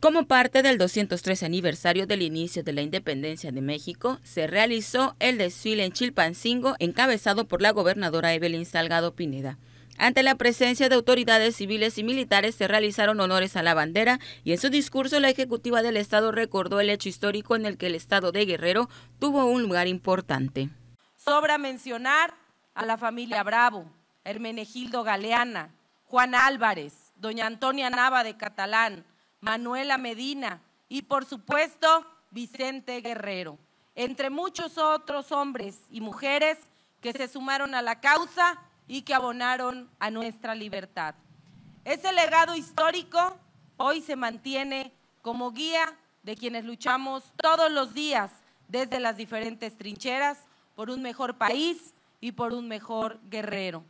Como parte del 203 aniversario del inicio de la independencia de México, se realizó el desfile en Chilpancingo encabezado por la gobernadora Evelyn Salgado Pineda. Ante la presencia de autoridades civiles y militares se realizaron honores a la bandera y en su discurso la ejecutiva del Estado recordó el hecho histórico en el que el Estado de Guerrero tuvo un lugar importante. Sobra mencionar a la familia Bravo, Hermenegildo Galeana, Juan Álvarez, doña Antonia Nava de Catalán, Manuela Medina y por supuesto Vicente Guerrero, entre muchos otros hombres y mujeres que se sumaron a la causa y que abonaron a nuestra libertad. Ese legado histórico hoy se mantiene como guía de quienes luchamos todos los días desde las diferentes trincheras por un mejor país y por un mejor guerrero.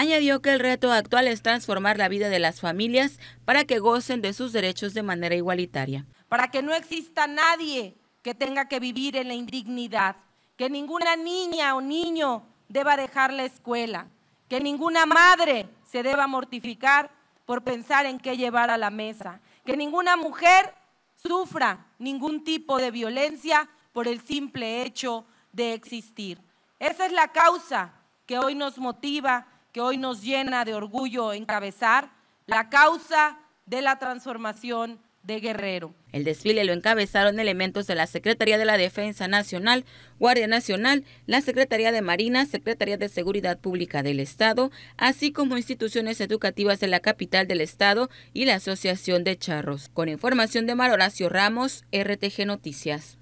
Añadió que el reto actual es transformar la vida de las familias para que gocen de sus derechos de manera igualitaria. Para que no exista nadie que tenga que vivir en la indignidad, que ninguna niña o niño deba dejar la escuela, que ninguna madre se deba mortificar por pensar en qué llevar a la mesa, que ninguna mujer sufra ningún tipo de violencia por el simple hecho de existir. Esa es la causa que hoy nos motiva hoy nos llena de orgullo encabezar la causa de la transformación de Guerrero. El desfile lo encabezaron elementos de la Secretaría de la Defensa Nacional, Guardia Nacional, la Secretaría de Marina, Secretaría de Seguridad Pública del Estado, así como instituciones educativas de la capital del Estado y la Asociación de Charros. Con información de Mar Horacio Ramos, RTG Noticias.